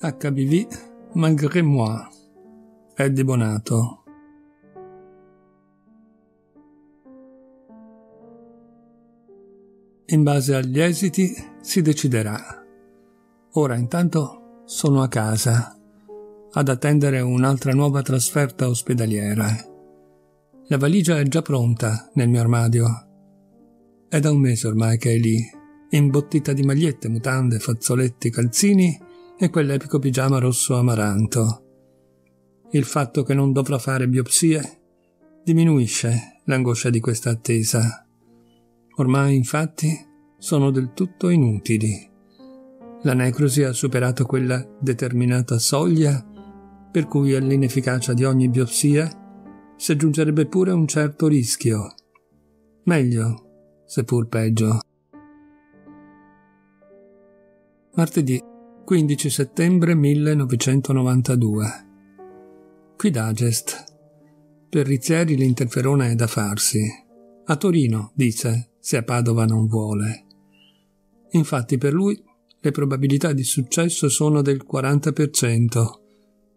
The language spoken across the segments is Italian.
HBV Malgré moi Eddie Bonato In base agli esiti si deciderà. Ora intanto sono a casa, ad attendere un'altra nuova trasferta ospedaliera. La valigia è già pronta nel mio armadio. È da un mese ormai che è lì, imbottita di magliette, mutande, fazzoletti, calzini e quell'epico pigiama rosso amaranto. Il fatto che non dovrà fare biopsie diminuisce l'angoscia di questa attesa. Ormai, infatti, sono del tutto inutili. La necrosi ha superato quella determinata soglia per cui all'inefficacia di ogni biopsia si aggiungerebbe pure un certo rischio. Meglio, seppur peggio. Martedì 15 settembre 1992. Qui d'Agest. Rizzieri l'interferone è da farsi. A Torino, dice, se a Padova non vuole. Infatti per lui le probabilità di successo sono del 40%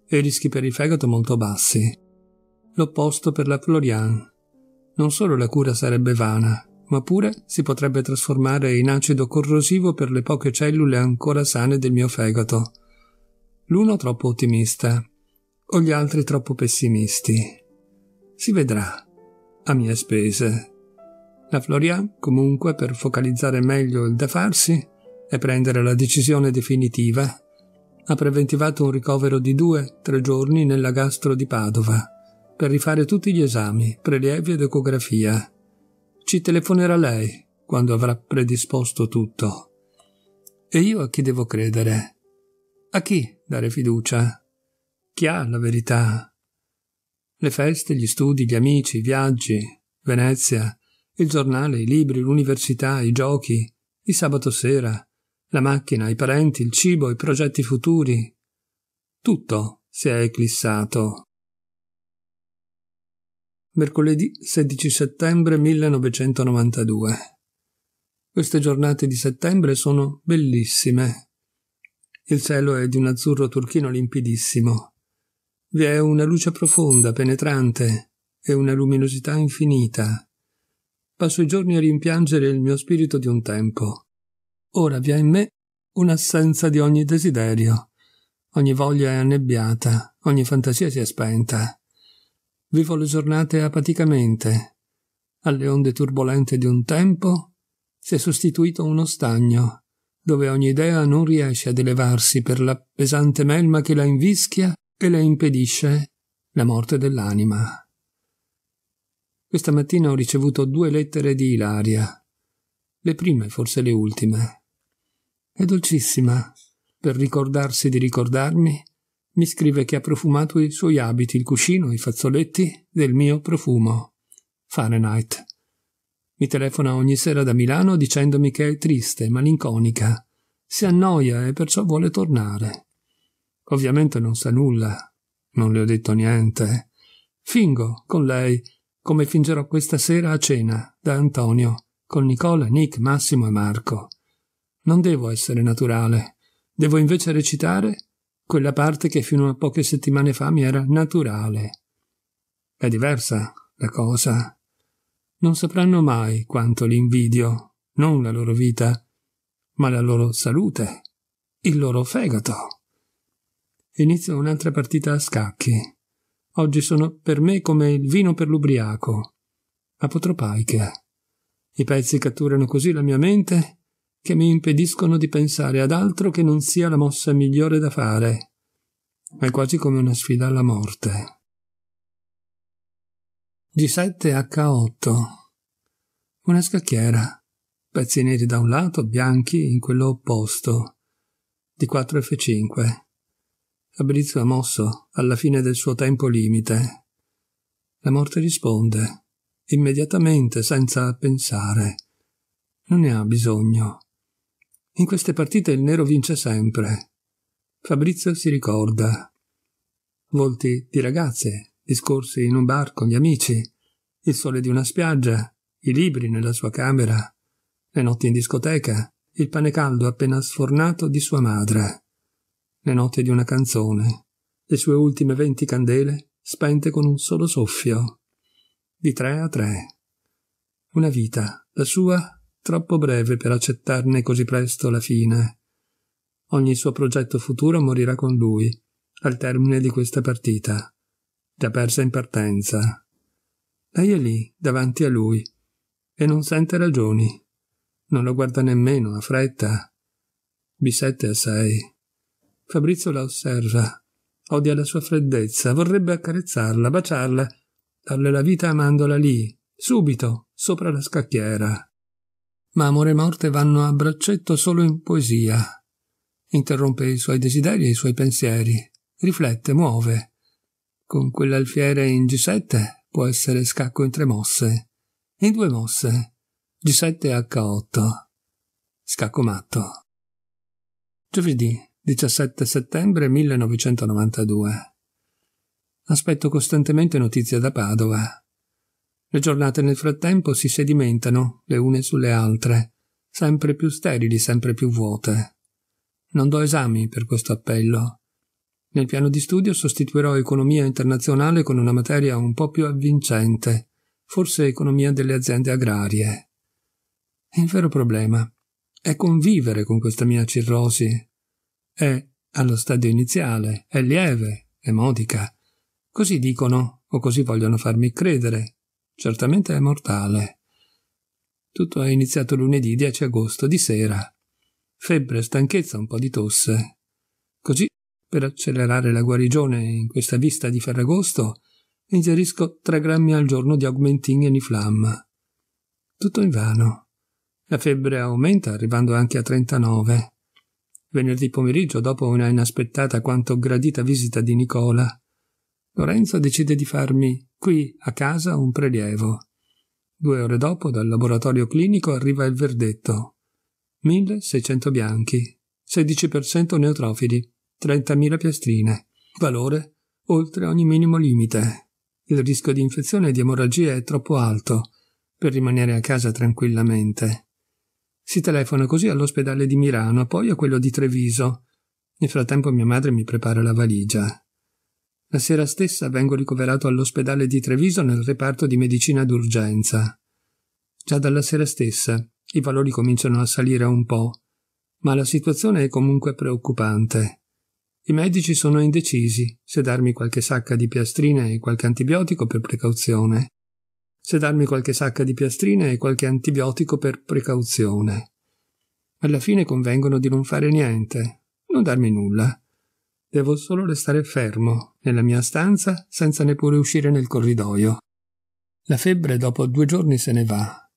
e i rischi per il fegato molto bassi. L'opposto per la Florian. Non solo la cura sarebbe vana, ma pure si potrebbe trasformare in acido corrosivo per le poche cellule ancora sane del mio fegato. L'uno troppo ottimista o gli altri troppo pessimisti. Si vedrà, a mie spese. La Florian, comunque, per focalizzare meglio il da farsi e prendere la decisione definitiva, ha preventivato un ricovero di due, tre giorni nella gastro di Padova, per rifare tutti gli esami, prelievi ed ecografia ci telefonerà lei quando avrà predisposto tutto. E io a chi devo credere? A chi dare fiducia? Chi ha la verità? Le feste, gli studi, gli amici, i viaggi, Venezia, il giornale, i libri, l'università, i giochi, il sabato sera, la macchina, i parenti, il cibo, i progetti futuri. Tutto si è eclissato mercoledì 16 settembre 1992. Queste giornate di settembre sono bellissime. Il cielo è di un azzurro turchino limpidissimo. Vi è una luce profonda, penetrante, e una luminosità infinita. Passo i giorni a rimpiangere il mio spirito di un tempo. Ora vi è in me un'assenza di ogni desiderio. Ogni voglia è annebbiata, ogni fantasia si è spenta. Vivo le giornate apaticamente. Alle onde turbolente di un tempo si è sostituito uno stagno, dove ogni idea non riesce ad elevarsi per la pesante melma che la invischia e le impedisce la morte dell'anima. Questa mattina ho ricevuto due lettere di Ilaria, le prime forse le ultime. È dolcissima per ricordarsi di ricordarmi mi scrive che ha profumato i suoi abiti, il cuscino, i fazzoletti del mio profumo. Fahrenheit. Mi telefona ogni sera da Milano dicendomi che è triste, malinconica. Si annoia e perciò vuole tornare. Ovviamente non sa nulla. Non le ho detto niente. Fingo con lei, come fingerò questa sera a cena da Antonio, con Nicola, Nick, Massimo e Marco. Non devo essere naturale. Devo invece recitare quella parte che fino a poche settimane fa mi era naturale. È diversa la cosa. Non sapranno mai quanto li invidio, non la loro vita, ma la loro salute, il loro fegato. Inizio un'altra partita a scacchi. Oggi sono per me come il vino per l'ubriaco. Apotropaiche. I pezzi catturano così la mia mente che mi impediscono di pensare ad altro che non sia la mossa migliore da fare. È quasi come una sfida alla morte. G7H8 Una scacchiera. Pezzi neri da un lato, bianchi in quello opposto. D4F5 Fabrizio ha mosso alla fine del suo tempo limite. La morte risponde, immediatamente, senza pensare. Non ne ha bisogno. In queste partite il nero vince sempre. Fabrizio si ricorda. Volti di ragazze, discorsi in un bar con gli amici, il sole di una spiaggia, i libri nella sua camera, le notti in discoteca, il pane caldo appena sfornato di sua madre, le note di una canzone, le sue ultime venti candele spente con un solo soffio. Di tre a tre. Una vita, la sua troppo breve per accettarne così presto la fine. Ogni suo progetto futuro morirà con lui, al termine di questa partita, già persa in partenza. Lei è lì, davanti a lui, e non sente ragioni. Non lo guarda nemmeno, ha fretta. Bisette a sei. Fabrizio la osserva. Odia la sua freddezza, vorrebbe accarezzarla, baciarla, darle la vita amandola lì, subito, sopra la scacchiera ma amore e morte vanno a braccetto solo in poesia. Interrompe i suoi desideri e i suoi pensieri, riflette, muove. Con quell'alfiere in G7 può essere scacco in tre mosse, in due mosse, G7 H8. Scacco matto. Giovedì 17 settembre 1992. Aspetto costantemente notizie da Padova. Le giornate nel frattempo si sedimentano le une sulle altre, sempre più sterili, sempre più vuote. Non do esami per questo appello. Nel piano di studio sostituirò economia internazionale con una materia un po' più avvincente, forse economia delle aziende agrarie. Il vero problema è convivere con questa mia cirrosi. È allo stadio iniziale, è lieve, è modica. Così dicono o così vogliono farmi credere certamente è mortale. Tutto è iniziato lunedì 10 agosto di sera. Febbre, stanchezza, un po' di tosse. Così, per accelerare la guarigione in questa vista di Ferragosto, ingerisco 3 grammi al giorno di Augmentin e Niflam. Tutto invano. La febbre aumenta, arrivando anche a 39. Venerdì pomeriggio, dopo una inaspettata quanto gradita visita di Nicola, Lorenzo decide di farmi, qui, a casa, un prelievo. Due ore dopo, dal laboratorio clinico, arriva il verdetto. 1600 bianchi, 16% neutrofili, 30.000 piastrine. Valore oltre ogni minimo limite. Il rischio di infezione e di emorragia è troppo alto per rimanere a casa tranquillamente. Si telefona così all'ospedale di Milano, poi a quello di Treviso. Nel frattempo mia madre mi prepara la valigia. La sera stessa vengo ricoverato all'ospedale di Treviso nel reparto di medicina d'urgenza. Già dalla sera stessa i valori cominciano a salire un po', ma la situazione è comunque preoccupante. I medici sono indecisi se darmi qualche sacca di piastrine e qualche antibiotico per precauzione, se darmi qualche sacca di piastrine e qualche antibiotico per precauzione. Alla fine convengono di non fare niente, non darmi nulla, Devo solo restare fermo, nella mia stanza, senza neppure uscire nel corridoio. La febbre dopo due giorni se ne va.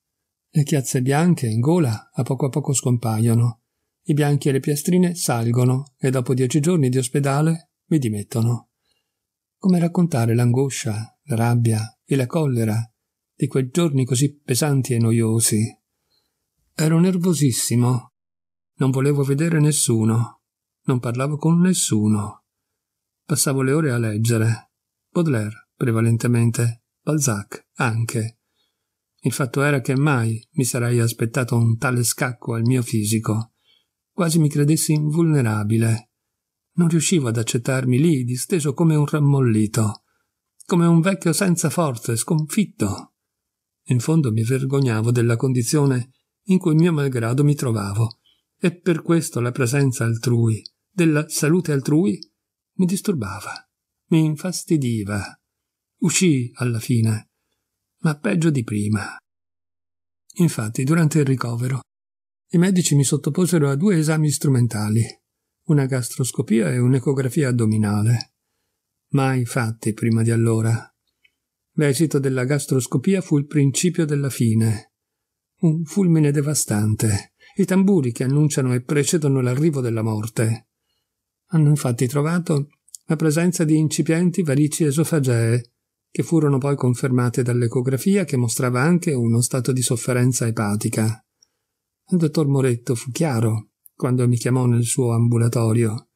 Le chiazze bianche in gola a poco a poco scompaiono. I bianchi e le piastrine salgono e dopo dieci giorni di ospedale mi dimettono. Come raccontare l'angoscia, la rabbia e la collera di quei giorni così pesanti e noiosi? Ero nervosissimo. Non volevo vedere nessuno. Non parlavo con nessuno. Passavo le ore a leggere. Baudelaire, prevalentemente, Balzac anche. Il fatto era che mai mi sarei aspettato un tale scacco al mio fisico. Quasi mi credessi invulnerabile. Non riuscivo ad accettarmi lì, disteso come un rammollito, come un vecchio senza forze, sconfitto. In fondo mi vergognavo della condizione in cui mio malgrado mi trovavo, e per questo la presenza altrui, della salute altrui mi disturbava, mi infastidiva. Uscì alla fine, ma peggio di prima. Infatti, durante il ricovero, i medici mi sottoposero a due esami strumentali, una gastroscopia e un'ecografia addominale. Mai fatti prima di allora. L'esito della gastroscopia fu il principio della fine. Un fulmine devastante, i tamburi che annunciano e precedono l'arrivo della morte hanno infatti trovato la presenza di incipienti varici esofagee, che furono poi confermate dall'ecografia che mostrava anche uno stato di sofferenza epatica. Il dottor Moretto fu chiaro quando mi chiamò nel suo ambulatorio.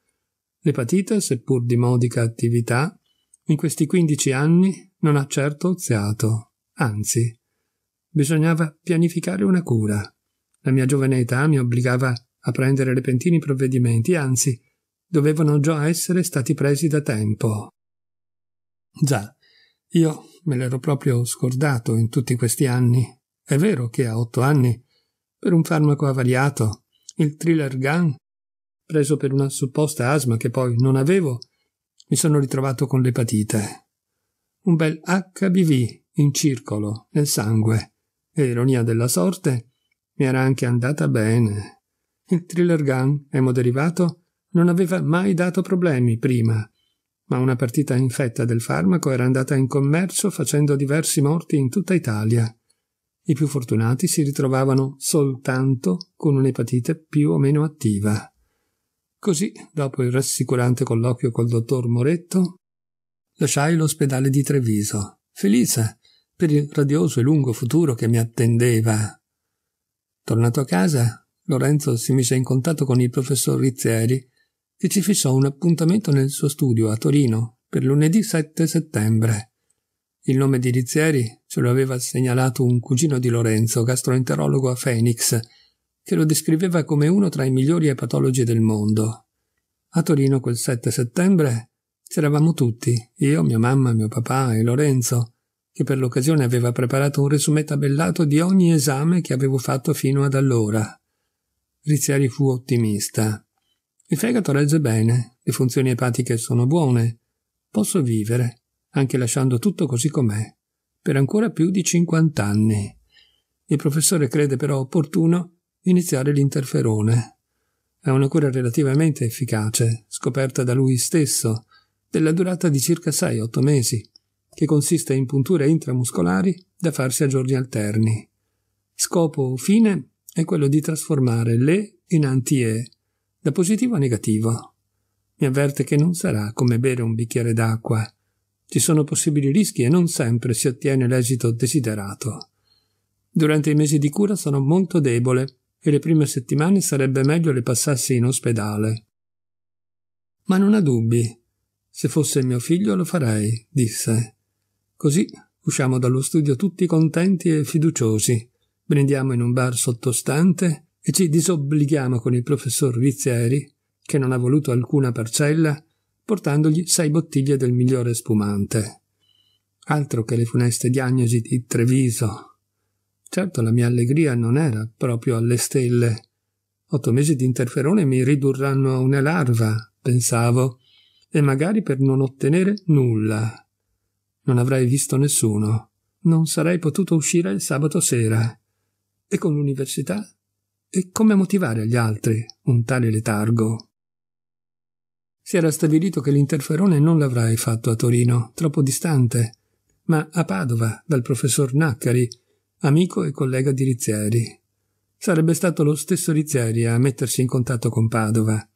L'epatite, seppur di modica attività, in questi 15 anni non ha certo oziato, anzi, bisognava pianificare una cura. La mia giovane età mi obbligava a prendere repentini provvedimenti, anzi, dovevano già essere stati presi da tempo. Già, io me l'ero proprio scordato in tutti questi anni. È vero che a otto anni, per un farmaco avariato, il thriller gun, preso per una supposta asma che poi non avevo, mi sono ritrovato con l'epatite. Un bel HBV in circolo nel sangue. E ironia della sorte, mi era anche andata bene. Il thriller gun emoderivato non aveva mai dato problemi prima, ma una partita infetta del farmaco era andata in commercio facendo diversi morti in tutta Italia. I più fortunati si ritrovavano soltanto con un'epatite più o meno attiva. Così, dopo il rassicurante colloquio col dottor Moretto, lasciai l'ospedale di Treviso, felice per il radioso e lungo futuro che mi attendeva. Tornato a casa, Lorenzo si mise in contatto con il professor Rizzieri che ci fissò un appuntamento nel suo studio a Torino per lunedì 7 settembre. Il nome di Rizzieri ce lo aveva segnalato un cugino di Lorenzo, gastroenterologo a Phoenix, che lo descriveva come uno tra i migliori epatologi del mondo. A Torino quel 7 settembre c'eravamo tutti, io, mia mamma, mio papà e Lorenzo, che per l'occasione aveva preparato un resumé tabellato di ogni esame che avevo fatto fino ad allora. Rizzieri fu ottimista. Il fegato regge bene, le funzioni epatiche sono buone. Posso vivere, anche lasciando tutto così com'è, per ancora più di 50 anni. Il professore crede però opportuno iniziare l'interferone. È una cura relativamente efficace, scoperta da lui stesso, della durata di circa 6-8 mesi, che consiste in punture intramuscolari da farsi a giorni alterni. Scopo fine è quello di trasformare le in anti-e, da positivo a negativo. Mi avverte che non sarà come bere un bicchiere d'acqua. Ci sono possibili rischi e non sempre si ottiene l'esito desiderato. Durante i mesi di cura sono molto debole e le prime settimane sarebbe meglio le passassi in ospedale. Ma non ha dubbi. Se fosse mio figlio lo farei, disse. Così usciamo dallo studio tutti contenti e fiduciosi. Brindiamo in un bar sottostante e ci disobblighiamo con il professor Vizieri, che non ha voluto alcuna parcella, portandogli sei bottiglie del migliore spumante. Altro che le funeste diagnosi di Treviso. Certo la mia allegria non era proprio alle stelle. Otto mesi di interferone mi ridurranno a una larva, pensavo, e magari per non ottenere nulla. Non avrei visto nessuno. Non sarei potuto uscire il sabato sera. E con l'università e come motivare agli altri un tale letargo? Si era stabilito che l'interferone non l'avrai fatto a Torino, troppo distante, ma a Padova dal professor Naccari, amico e collega di Rizzieri. Sarebbe stato lo stesso Rizzieri a mettersi in contatto con Padova.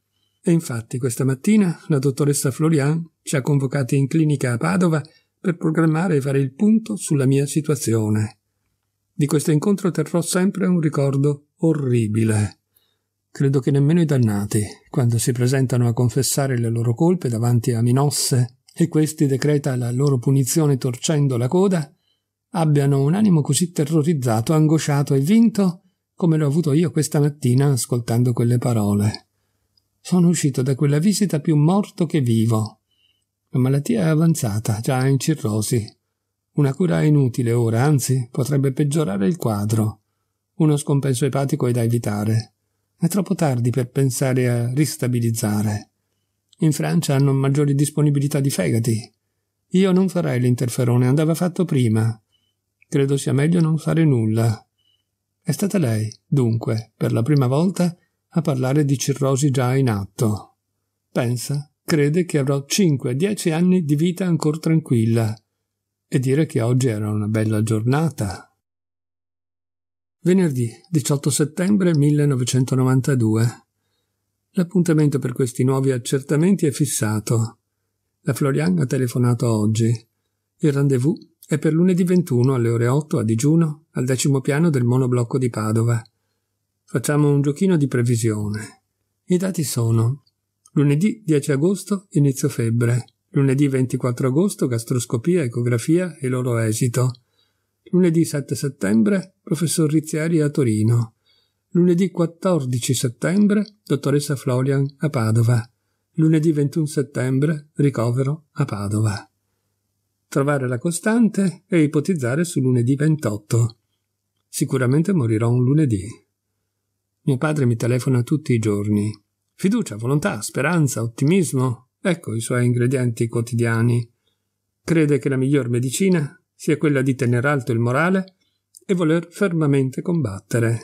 E infatti questa mattina la dottoressa Florian ci ha convocati in clinica a Padova per programmare e fare il punto sulla mia situazione. Di questo incontro terrò sempre un ricordo orribile. Credo che nemmeno i dannati, quando si presentano a confessare le loro colpe davanti a Minosse e questi decreta la loro punizione torcendo la coda, abbiano un animo così terrorizzato, angosciato e vinto come l'ho avuto io questa mattina ascoltando quelle parole. Sono uscito da quella visita più morto che vivo. La malattia è avanzata, già in cirrosi, una cura inutile ora, anzi, potrebbe peggiorare il quadro. Uno scompenso epatico è da evitare. È troppo tardi per pensare a ristabilizzare. In Francia hanno maggiori disponibilità di fegati. Io non farei l'interferone, andava fatto prima. Credo sia meglio non fare nulla. È stata lei, dunque, per la prima volta a parlare di cirrosi già in atto. Pensa, crede che avrò 5-10 anni di vita ancora tranquilla e dire che oggi era una bella giornata. Venerdì 18 settembre 1992. L'appuntamento per questi nuovi accertamenti è fissato. La Florian ha telefonato oggi. Il rendezvous è per lunedì 21 alle ore 8 a digiuno al decimo piano del monoblocco di Padova. Facciamo un giochino di previsione. I dati sono lunedì 10 agosto inizio febbre, Lunedì 24 agosto gastroscopia, ecografia e loro esito. Lunedì 7 settembre professor Rizzieri a Torino. Lunedì 14 settembre dottoressa Florian a Padova. Lunedì 21 settembre ricovero a Padova. Trovare la costante e ipotizzare su lunedì 28. Sicuramente morirò un lunedì. Mio padre mi telefona tutti i giorni. Fiducia, volontà, speranza, ottimismo, Ecco i suoi ingredienti quotidiani. Crede che la miglior medicina sia quella di tenere alto il morale e voler fermamente combattere.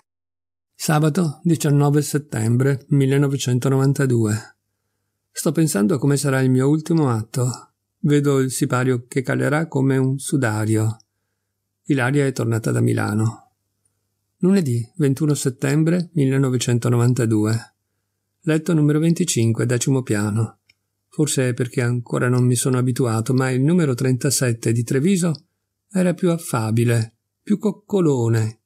Sabato 19 settembre 1992. Sto pensando a come sarà il mio ultimo atto. Vedo il sipario che calerà come un sudario. Ilaria è tornata da Milano. Lunedì 21 settembre 1992. Letto numero 25, decimo piano. Forse è perché ancora non mi sono abituato, ma il numero 37 di Treviso era più affabile, più coccolone.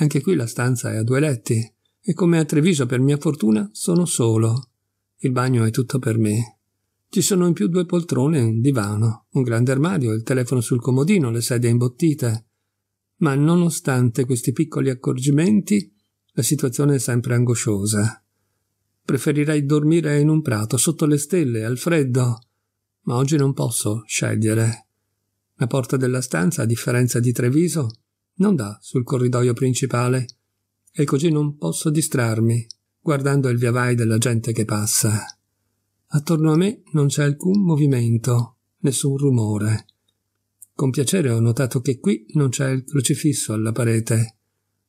Anche qui la stanza è a due letti, e come a Treviso per mia fortuna sono solo. Il bagno è tutto per me. Ci sono in più due poltrone, un divano, un grande armadio, il telefono sul comodino, le sedie imbottite. Ma nonostante questi piccoli accorgimenti, la situazione è sempre angosciosa. Preferirei dormire in un prato sotto le stelle, al freddo. Ma oggi non posso scegliere. La porta della stanza, a differenza di Treviso, non dà sul corridoio principale e così non posso distrarmi guardando il via vai della gente che passa. Attorno a me non c'è alcun movimento, nessun rumore. Con piacere ho notato che qui non c'è il crocifisso alla parete.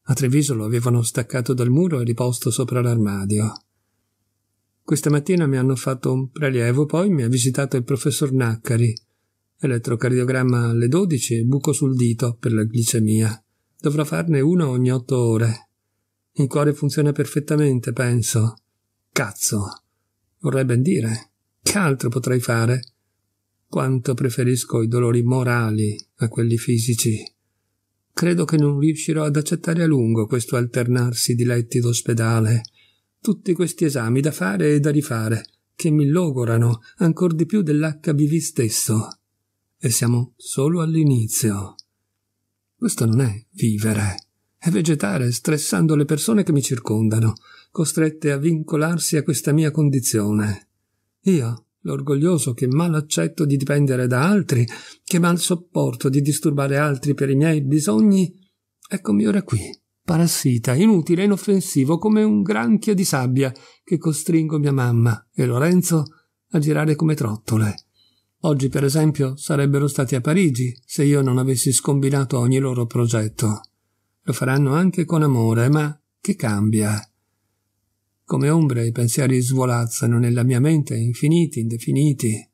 A Treviso lo avevano staccato dal muro e riposto sopra l'armadio. Questa mattina mi hanno fatto un prelievo, poi mi ha visitato il professor Naccari. Elettrocardiogramma alle 12 e buco sul dito per la glicemia. Dovrò farne uno ogni otto ore. Il cuore funziona perfettamente, penso. Cazzo. Vorrei ben dire. Che altro potrei fare? Quanto preferisco i dolori morali a quelli fisici. Credo che non riuscirò ad accettare a lungo questo alternarsi di letti d'ospedale tutti questi esami da fare e da rifare, che mi logorano ancor di più dell'HBV stesso. E siamo solo all'inizio. Questo non è vivere, è vegetare stressando le persone che mi circondano, costrette a vincolarsi a questa mia condizione. Io, l'orgoglioso che mal accetto di dipendere da altri, che mal sopporto di disturbare altri per i miei bisogni, eccomi ora qui, parassita, inutile, inoffensivo, come un granchio di sabbia che costringo mia mamma e Lorenzo a girare come trottole. Oggi, per esempio, sarebbero stati a Parigi se io non avessi scombinato ogni loro progetto. Lo faranno anche con amore, ma che cambia? Come ombre i pensieri svolazzano nella mia mente, infiniti, indefiniti.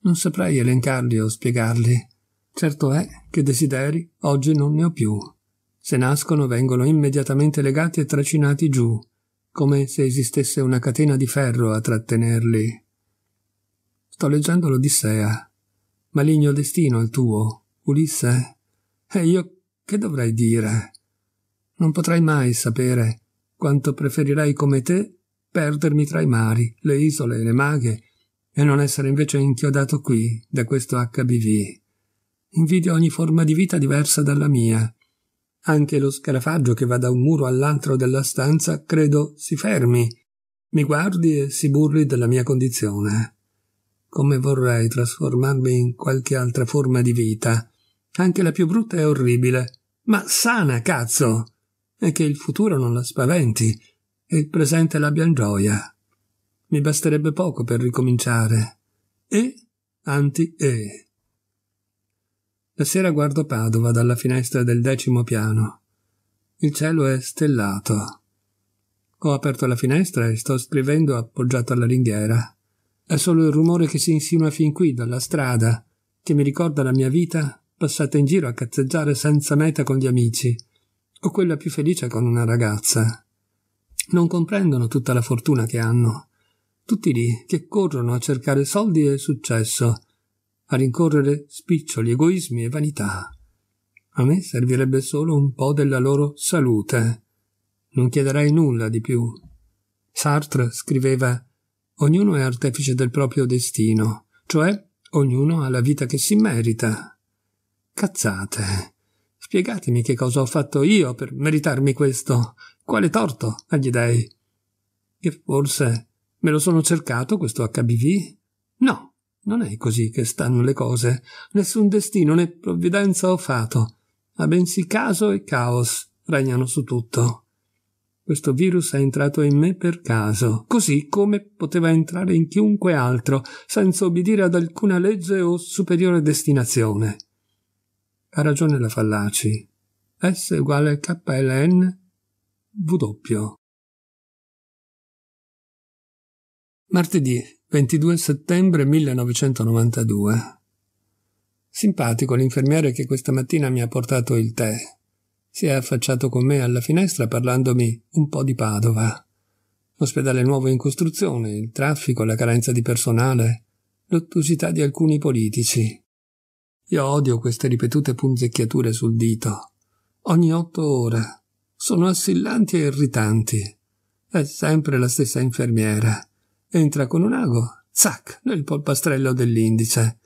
Non saprei elencarli o spiegarli. Certo è che desideri oggi non ne ho più. Se nascono vengono immediatamente legati e tracinati giù, come se esistesse una catena di ferro a trattenerli. Sto leggendo l'Odissea. Maligno destino il tuo, Ulisse. E io che dovrei dire? Non potrai mai sapere quanto preferirei come te perdermi tra i mari, le isole, le maghe, e non essere invece inchiodato qui da questo HBV. Invidio ogni forma di vita diversa dalla mia, anche lo scarafaggio che va da un muro all'altro della stanza, credo, si fermi, mi guardi e si burli della mia condizione. Come vorrei trasformarmi in qualche altra forma di vita, anche la più brutta e orribile, ma sana, cazzo! E che il futuro non la spaventi e il presente l'abbia gioia. Mi basterebbe poco per ricominciare. E, anti e, la sera guardo Padova dalla finestra del decimo piano. Il cielo è stellato. Ho aperto la finestra e sto scrivendo appoggiato alla ringhiera. È solo il rumore che si insinua fin qui dalla strada, che mi ricorda la mia vita passata in giro a cazzeggiare senza meta con gli amici, o quella più felice con una ragazza. Non comprendono tutta la fortuna che hanno. Tutti lì che corrono a cercare soldi e successo, a rincorrere spiccioli, egoismi e vanità. A me servirebbe solo un po' della loro salute. Non chiederei nulla di più. Sartre scriveva Ognuno è artefice del proprio destino, cioè ognuno ha la vita che si merita. Cazzate. Spiegatemi che cosa ho fatto io per meritarmi questo. Quale torto agli dei? E forse me lo sono cercato questo HBV? No, non è così che stanno le cose. Nessun destino né provvidenza o fato, ma bensì caso e caos regnano su tutto. Questo virus è entrato in me per caso, così come poteva entrare in chiunque altro, senza obbedire ad alcuna legge o superiore destinazione. Ha ragione la Fallaci. S uguale KLN W. Martedì 22 settembre 1992. Simpatico l'infermiere che questa mattina mi ha portato il tè. Si è affacciato con me alla finestra parlandomi un po' di Padova. L'ospedale nuovo in costruzione, il traffico, la carenza di personale, l'ottusità di alcuni politici. Io odio queste ripetute punzecchiature sul dito. Ogni otto ore. Sono assillanti e irritanti. È sempre la stessa infermiera Entra con un ago, zac, nel polpastrello dell'indice.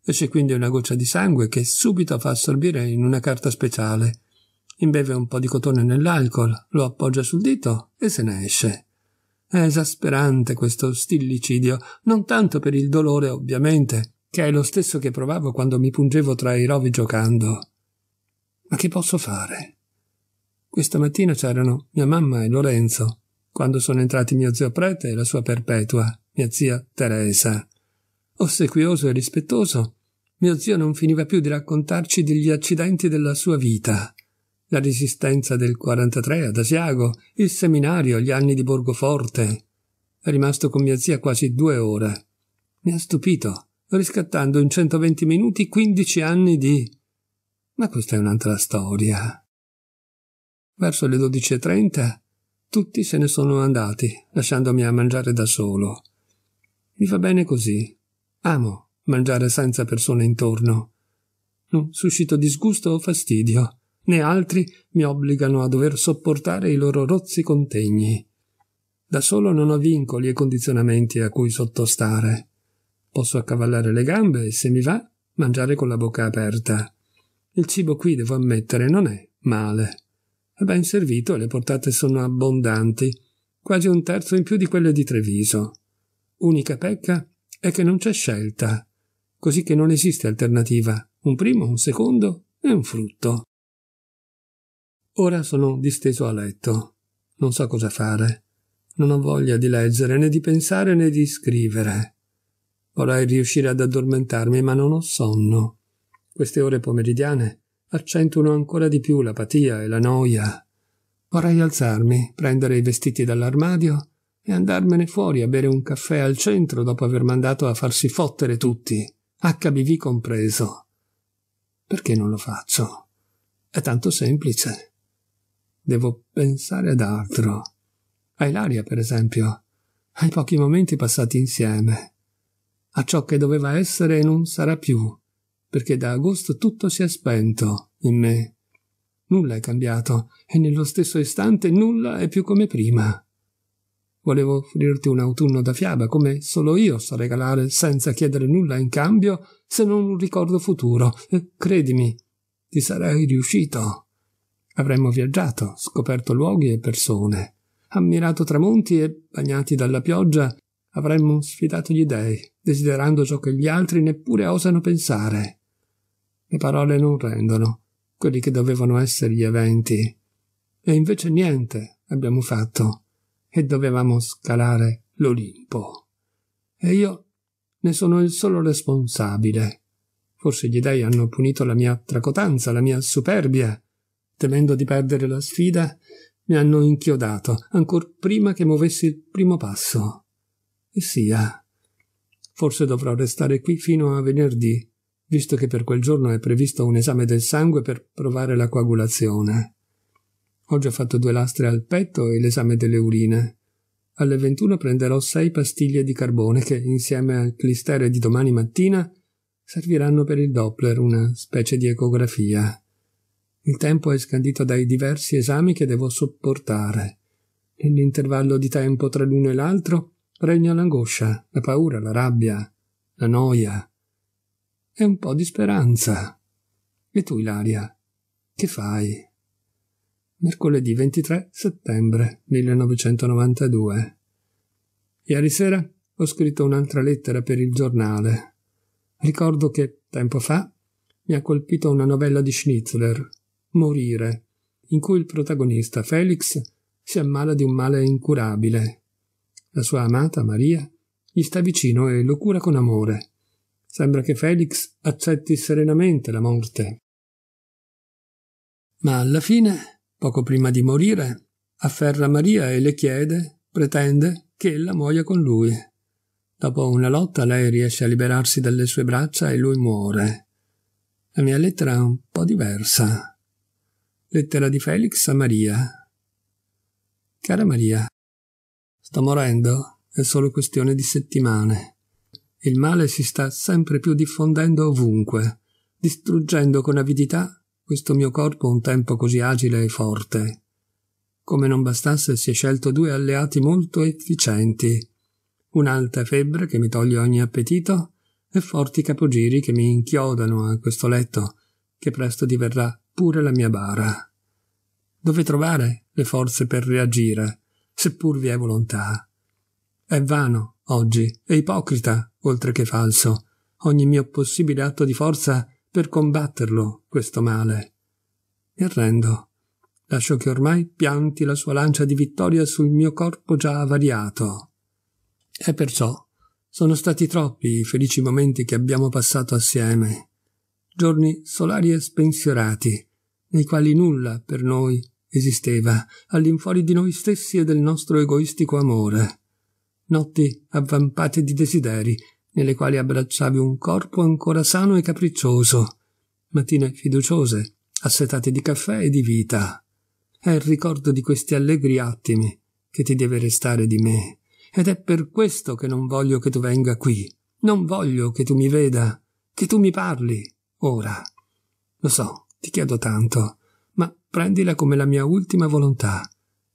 Esce quindi una goccia di sangue che subito fa assorbire in una carta speciale. Imbeve un po' di cotone nell'alcol, lo appoggia sul dito e se ne esce. È esasperante questo stillicidio, non tanto per il dolore, ovviamente, che è lo stesso che provavo quando mi pungevo tra i rovi giocando. Ma che posso fare? Questa mattina c'erano mia mamma e Lorenzo quando sono entrati mio zio prete e la sua perpetua, mia zia Teresa. Ossequioso e rispettoso, mio zio non finiva più di raccontarci degli accidenti della sua vita. La resistenza del 43 ad Asiago, il seminario, gli anni di Borgoforte. È rimasto con mia zia quasi due ore. Mi ha stupito, riscattando in 120 minuti 15 anni di... Ma questa è un'altra storia. Verso le 12.30 tutti se ne sono andati, lasciandomi a mangiare da solo. Mi va bene così. Amo mangiare senza persone intorno. Non suscito disgusto o fastidio, né altri mi obbligano a dover sopportare i loro rozzi contegni. Da solo non ho vincoli e condizionamenti a cui sottostare. Posso accavallare le gambe e, se mi va, mangiare con la bocca aperta. Il cibo qui, devo ammettere, non è male è ben servito e le portate sono abbondanti, quasi un terzo in più di quelle di Treviso. Unica pecca è che non c'è scelta, così che non esiste alternativa, un primo, un secondo e un frutto. Ora sono disteso a letto, non so cosa fare, non ho voglia di leggere né di pensare né di scrivere. Vorrei riuscire ad addormentarmi, ma non ho sonno. Queste ore pomeridiane accentuano ancora di più l'apatia e la noia. Vorrei alzarmi, prendere i vestiti dall'armadio e andarmene fuori a bere un caffè al centro dopo aver mandato a farsi fottere tutti, HBV compreso. Perché non lo faccio? È tanto semplice. Devo pensare ad altro. A Ilaria, per esempio, ai pochi momenti passati insieme, a ciò che doveva essere e non sarà più, perché da agosto tutto si è spento in me. Nulla è cambiato e nello stesso istante nulla è più come prima. Volevo offrirti un autunno da fiaba, come solo io so regalare senza chiedere nulla in cambio se non un ricordo futuro. E, credimi, ti sarei riuscito. Avremmo viaggiato, scoperto luoghi e persone, ammirato tramonti e, bagnati dalla pioggia, avremmo sfidato gli dei, desiderando ciò che gli altri neppure osano pensare. Le parole non rendono quelli che dovevano essere gli eventi. E invece niente abbiamo fatto e dovevamo scalare l'Olimpo. E io ne sono il solo responsabile. Forse gli dei hanno punito la mia tracotanza, la mia superbia. Temendo di perdere la sfida, mi hanno inchiodato, ancor prima che muovessi il primo passo. E sia. Forse dovrò restare qui fino a venerdì visto che per quel giorno è previsto un esame del sangue per provare la coagulazione. Oggi ho fatto due lastre al petto e l'esame delle urine. Alle 21 prenderò sei pastiglie di carbone che, insieme al clistere di domani mattina, serviranno per il Doppler, una specie di ecografia. Il tempo è scandito dai diversi esami che devo sopportare. Nell'intervallo di tempo tra l'uno e l'altro regna l'angoscia, la paura, la rabbia, la noia, e un po' di speranza. E tu, Ilaria, che fai? Mercoledì 23 settembre 1992. Ieri sera ho scritto un'altra lettera per il giornale. Ricordo che, tempo fa, mi ha colpito una novella di Schnitzler, Morire, in cui il protagonista Felix si ammala di un male incurabile. La sua amata Maria gli sta vicino e lo cura con amore Sembra che Felix accetti serenamente la morte. Ma alla fine, poco prima di morire, afferra Maria e le chiede, pretende, che ella muoia con lui. Dopo una lotta lei riesce a liberarsi dalle sue braccia e lui muore. La mia lettera è un po' diversa. Lettera di Felix a Maria. Cara Maria, sto morendo, è solo questione di settimane. Il male si sta sempre più diffondendo ovunque, distruggendo con avidità questo mio corpo un tempo così agile e forte. Come non bastasse si è scelto due alleati molto efficienti, un'alta febbre che mi toglie ogni appetito e forti capogiri che mi inchiodano a questo letto, che presto diverrà pure la mia bara. Dove trovare le forze per reagire, seppur vi è volontà? È vano Oggi è ipocrita, oltre che falso, ogni mio possibile atto di forza per combatterlo, questo male. Mi arrendo. Lascio che ormai pianti la sua lancia di vittoria sul mio corpo già avariato. E perciò sono stati troppi i felici momenti che abbiamo passato assieme. Giorni solari e spensierati, nei quali nulla per noi esisteva, all'infuori di noi stessi e del nostro egoistico amore notti avvampate di desideri, nelle quali abbracciavi un corpo ancora sano e capriccioso, mattine fiduciose, assetate di caffè e di vita. È il ricordo di questi allegri attimi che ti deve restare di me, ed è per questo che non voglio che tu venga qui, non voglio che tu mi veda, che tu mi parli, ora. Lo so, ti chiedo tanto, ma prendila come la mia ultima volontà,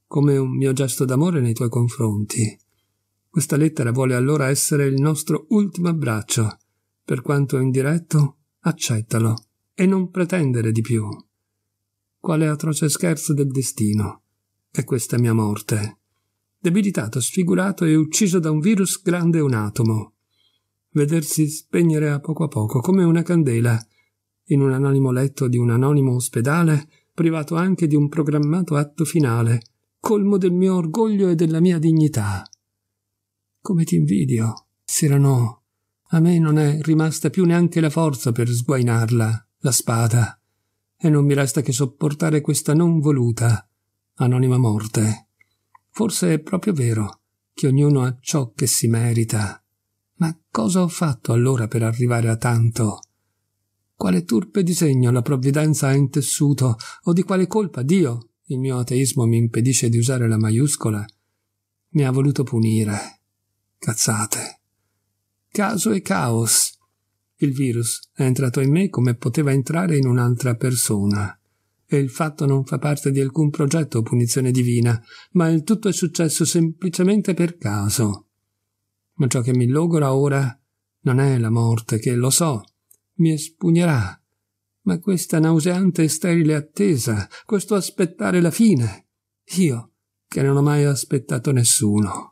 come un mio gesto d'amore nei tuoi confronti. Questa lettera vuole allora essere il nostro ultimo abbraccio. Per quanto indiretto, accettalo e non pretendere di più. Quale atroce scherzo del destino è questa mia morte. Debilitato, sfigurato e ucciso da un virus grande un atomo. Vedersi spegnere a poco a poco, come una candela, in un anonimo letto di un anonimo ospedale, privato anche di un programmato atto finale, colmo del mio orgoglio e della mia dignità. Come ti invidio, Sirano. A me non è rimasta più neanche la forza per sguainarla, la spada, e non mi resta che sopportare questa non voluta, anonima morte. Forse è proprio vero che ognuno ha ciò che si merita. Ma cosa ho fatto allora per arrivare a tanto? Quale turpe disegno la provvidenza ha intessuto, o di quale colpa Dio, il mio ateismo mi impedisce di usare la maiuscola, mi ha voluto punire. Cazzate. Caso e caos. Il virus è entrato in me come poteva entrare in un'altra persona. E il fatto non fa parte di alcun progetto o punizione divina, ma il tutto è successo semplicemente per caso. Ma ciò che mi logora ora non è la morte, che lo so, mi espugnerà, ma questa nauseante e sterile attesa, questo aspettare la fine. Io, che non ho mai aspettato nessuno.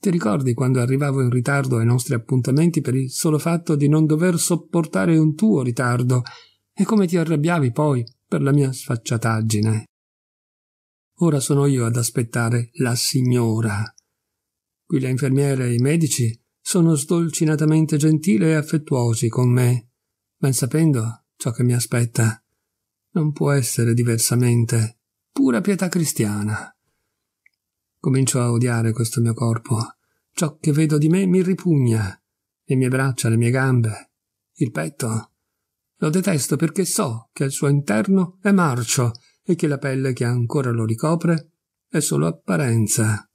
Ti ricordi quando arrivavo in ritardo ai nostri appuntamenti per il solo fatto di non dover sopportare un tuo ritardo e come ti arrabbiavi poi per la mia sfacciataggine? Ora sono io ad aspettare la signora. Qui le infermiere e i medici sono sdolcinatamente gentili e affettuosi con me, ben sapendo ciò che mi aspetta. Non può essere diversamente. Pura pietà cristiana. Comincio a odiare questo mio corpo. Ciò che vedo di me mi ripugna. Le mie braccia, le mie gambe, il petto. Lo detesto perché so che al suo interno è marcio e che la pelle che ancora lo ricopre è solo apparenza.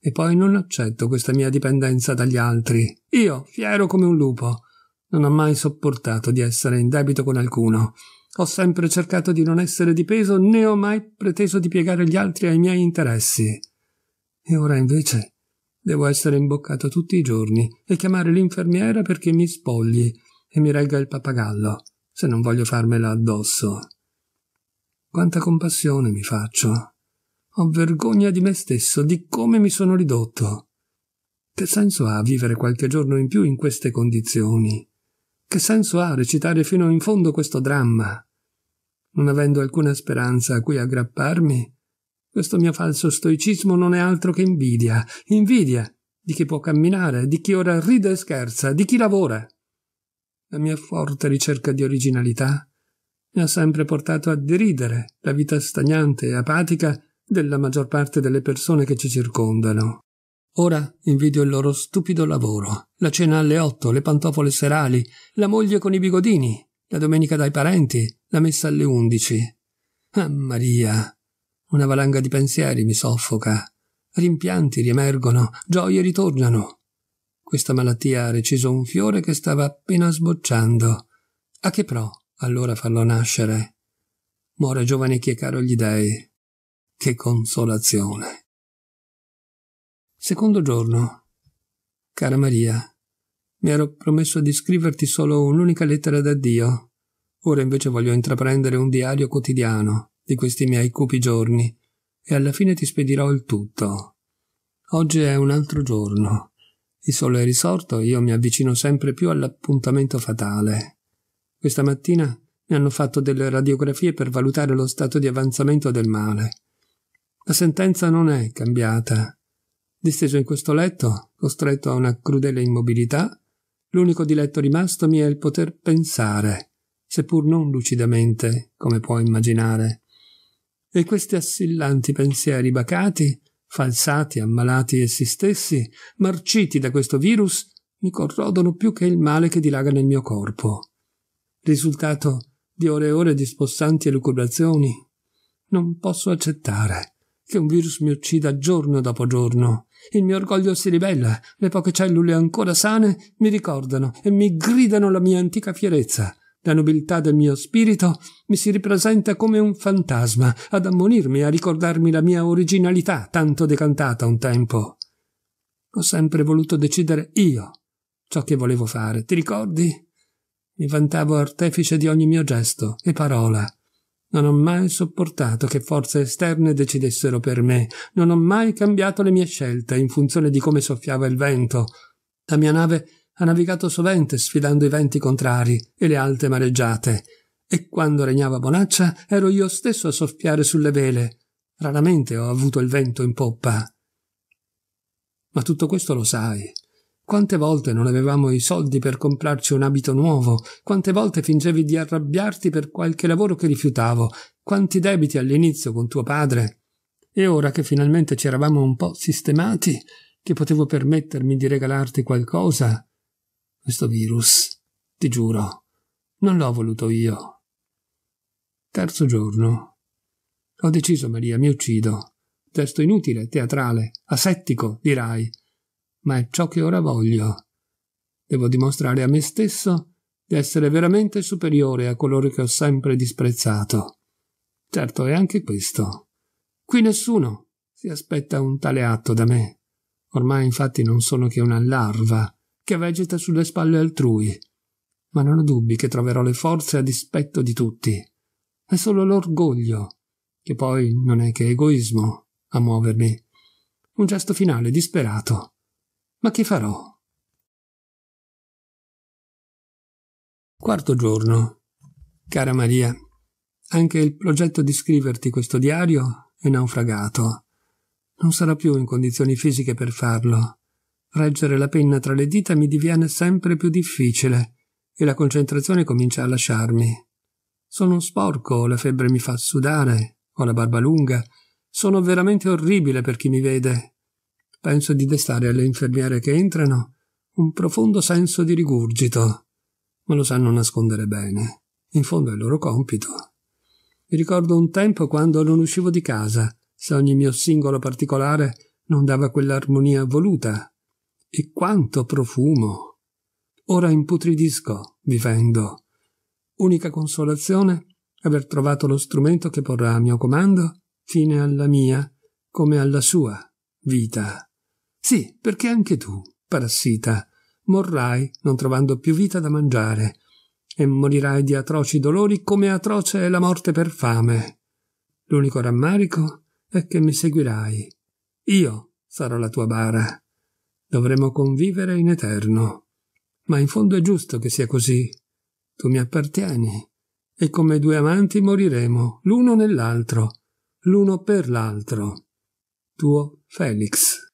E poi non accetto questa mia dipendenza dagli altri. Io, fiero come un lupo, non ho mai sopportato di essere in debito con alcuno. Ho sempre cercato di non essere di peso né ho mai preteso di piegare gli altri ai miei interessi. E ora invece devo essere imboccato tutti i giorni e chiamare l'infermiera perché mi spogli e mi regga il pappagallo, se non voglio farmela addosso. Quanta compassione mi faccio. Ho vergogna di me stesso, di come mi sono ridotto. Che senso ha vivere qualche giorno in più in queste condizioni? Che senso ha recitare fino in fondo questo dramma? Non avendo alcuna speranza a cui aggrapparmi, questo mio falso stoicismo non è altro che invidia, invidia di chi può camminare, di chi ora ride e scherza, di chi lavora. La mia forte ricerca di originalità mi ha sempre portato a deridere la vita stagnante e apatica della maggior parte delle persone che ci circondano. Ora invidio il loro stupido lavoro, la cena alle otto, le pantofole serali, la moglie con i bigodini, la domenica dai parenti, la messa alle undici. Ah Maria, una valanga di pensieri mi soffoca. Rimpianti riemergono, gioie ritornano. Questa malattia ha reciso un fiore che stava appena sbocciando. A che pro allora farlo nascere? Muore giovane chi è caro agli dèi. Che consolazione. Secondo giorno. Cara Maria, mi ero promesso di scriverti solo un'unica lettera d'addio. Ora invece voglio intraprendere un diario quotidiano di questi miei cupi giorni e alla fine ti spedirò il tutto. Oggi è un altro giorno. Il sole è risorto e io mi avvicino sempre più all'appuntamento fatale. Questa mattina mi hanno fatto delle radiografie per valutare lo stato di avanzamento del male. La sentenza non è cambiata. Disteso in questo letto, costretto a una crudele immobilità, l'unico diletto rimasto mi è il poter pensare, seppur non lucidamente, come puoi immaginare. E questi assillanti pensieri bacati, falsati, ammalati essi stessi, marciti da questo virus, mi corrodono più che il male che dilaga nel mio corpo. Risultato di ore e ore di spossanti lucubrazioni. Non posso accettare che un virus mi uccida giorno dopo giorno. Il mio orgoglio si ribella, le poche cellule ancora sane mi ricordano e mi gridano la mia antica fierezza. La nobiltà del mio spirito mi si ripresenta come un fantasma ad ammonirmi, e a ricordarmi la mia originalità tanto decantata un tempo. Ho sempre voluto decidere io ciò che volevo fare, ti ricordi? Mi vantavo artefice di ogni mio gesto e parola. Non ho mai sopportato che forze esterne decidessero per me, non ho mai cambiato le mie scelte in funzione di come soffiava il vento. La mia nave ha navigato sovente sfidando i venti contrari e le alte mareggiate, e quando regnava Bonaccia ero io stesso a soffiare sulle vele. Raramente ho avuto il vento in poppa. Ma tutto questo lo sai. Quante volte non avevamo i soldi per comprarci un abito nuovo, quante volte fingevi di arrabbiarti per qualche lavoro che rifiutavo, quanti debiti all'inizio con tuo padre. E ora che finalmente ci eravamo un po' sistemati, che potevo permettermi di regalarti qualcosa, questo virus. Ti giuro, non l'ho voluto io. Terzo giorno. Ho deciso, Maria, mi uccido. Testo inutile, teatrale, asettico, dirai. Ma è ciò che ora voglio. Devo dimostrare a me stesso di essere veramente superiore a coloro che ho sempre disprezzato. Certo, è anche questo. Qui nessuno si aspetta un tale atto da me. Ormai infatti non sono che una larva che vegeta sulle spalle altrui. Ma non ho dubbi che troverò le forze a dispetto di tutti. È solo l'orgoglio, che poi non è che egoismo, a muovermi. Un gesto finale disperato. Ma che farò? Quarto giorno. Cara Maria, anche il progetto di scriverti questo diario è naufragato. Non sarò più in condizioni fisiche per farlo. Reggere la penna tra le dita mi diviene sempre più difficile e la concentrazione comincia a lasciarmi. Sono sporco, la febbre mi fa sudare, ho la barba lunga, sono veramente orribile per chi mi vede. Penso di destare alle infermiere che entrano un profondo senso di rigurgito, ma lo sanno nascondere bene. In fondo è il loro compito. Mi ricordo un tempo quando non uscivo di casa, se ogni mio singolo particolare non dava quell'armonia voluta e quanto profumo! Ora imputridisco, vivendo. Unica consolazione aver trovato lo strumento che porrà a mio comando fine alla mia come alla sua vita. Sì, perché anche tu, parassita, morrai non trovando più vita da mangiare e morirai di atroci dolori come atroce è la morte per fame. L'unico rammarico è che mi seguirai. Io sarò la tua bara dovremo convivere in eterno. Ma in fondo è giusto che sia così. Tu mi appartieni, e come due amanti moriremo, l'uno nell'altro, l'uno per l'altro. Tuo Felix.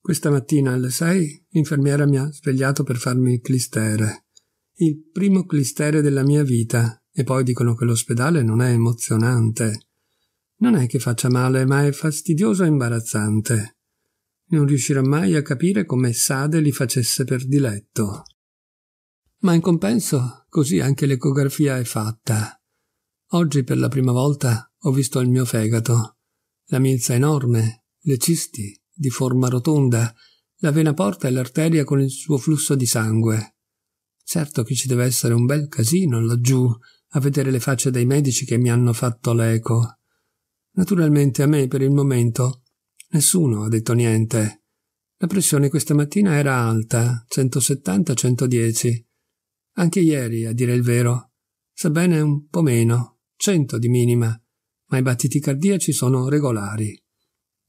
Questa mattina alle sei l'infermiera mi ha svegliato per farmi il clistere, il primo clistere della mia vita, e poi dicono che l'ospedale non è emozionante. Non è che faccia male, ma è fastidioso e imbarazzante. Non riuscirà mai a capire come Sade li facesse per diletto. Ma in compenso, così anche l'ecografia è fatta. Oggi per la prima volta ho visto il mio fegato. La milza enorme, le cisti, di forma rotonda, la vena porta e l'arteria con il suo flusso di sangue. Certo che ci deve essere un bel casino laggiù a vedere le facce dei medici che mi hanno fatto l'eco. Naturalmente a me per il momento nessuno ha detto niente. La pressione questa mattina era alta, 170-110. Anche ieri, a dire il vero, sebbene un po' meno, 100 di minima, ma i battiti cardiaci sono regolari.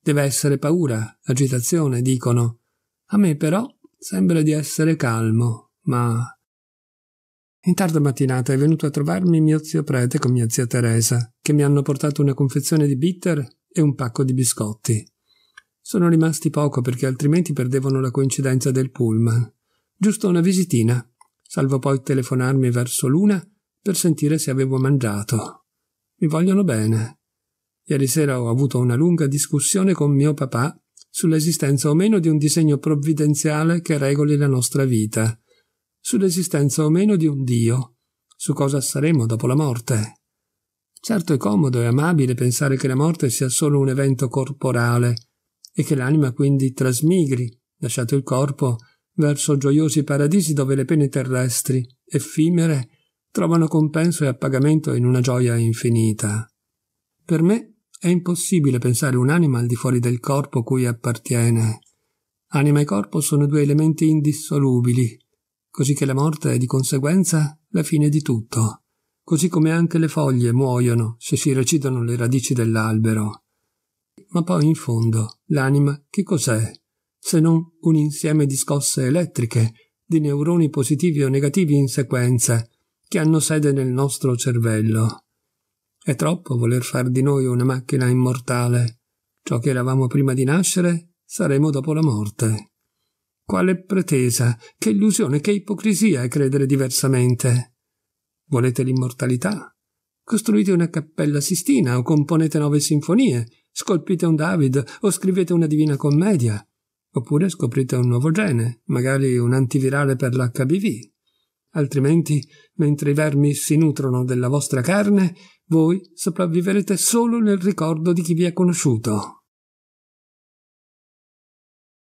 Deve essere paura, agitazione, dicono. A me però sembra di essere calmo, ma in tarda mattinata è venuto a trovarmi mio zio prete con mia zia Teresa, che mi hanno portato una confezione di bitter e un pacco di biscotti. Sono rimasti poco perché altrimenti perdevano la coincidenza del pullman. Giusto una visitina, salvo poi telefonarmi verso l'una per sentire se avevo mangiato. Mi vogliono bene. Ieri sera ho avuto una lunga discussione con mio papà sull'esistenza o meno di un disegno provvidenziale che regoli la nostra vita sull'esistenza o meno di un Dio, su cosa saremo dopo la morte. Certo è comodo e amabile pensare che la morte sia solo un evento corporale e che l'anima quindi trasmigri, lasciato il corpo, verso gioiosi paradisi dove le pene terrestri, effimere, trovano compenso e appagamento in una gioia infinita. Per me è impossibile pensare un'anima al di fuori del corpo cui appartiene. Anima e corpo sono due elementi indissolubili, così che la morte è di conseguenza la fine di tutto, così come anche le foglie muoiono se si recidono le radici dell'albero. Ma poi in fondo l'anima che cos'è? Se non un insieme di scosse elettriche, di neuroni positivi o negativi in sequenza, che hanno sede nel nostro cervello. È troppo voler far di noi una macchina immortale. Ciò che eravamo prima di nascere saremo dopo la morte. Quale pretesa, che illusione, che ipocrisia è credere diversamente. Volete l'immortalità? Costruite una cappella sistina o componete nove sinfonie, scolpite un David o scrivete una divina commedia. Oppure scoprite un nuovo gene, magari un antivirale per l'HBV. Altrimenti, mentre i vermi si nutrono della vostra carne, voi sopravviverete solo nel ricordo di chi vi ha conosciuto.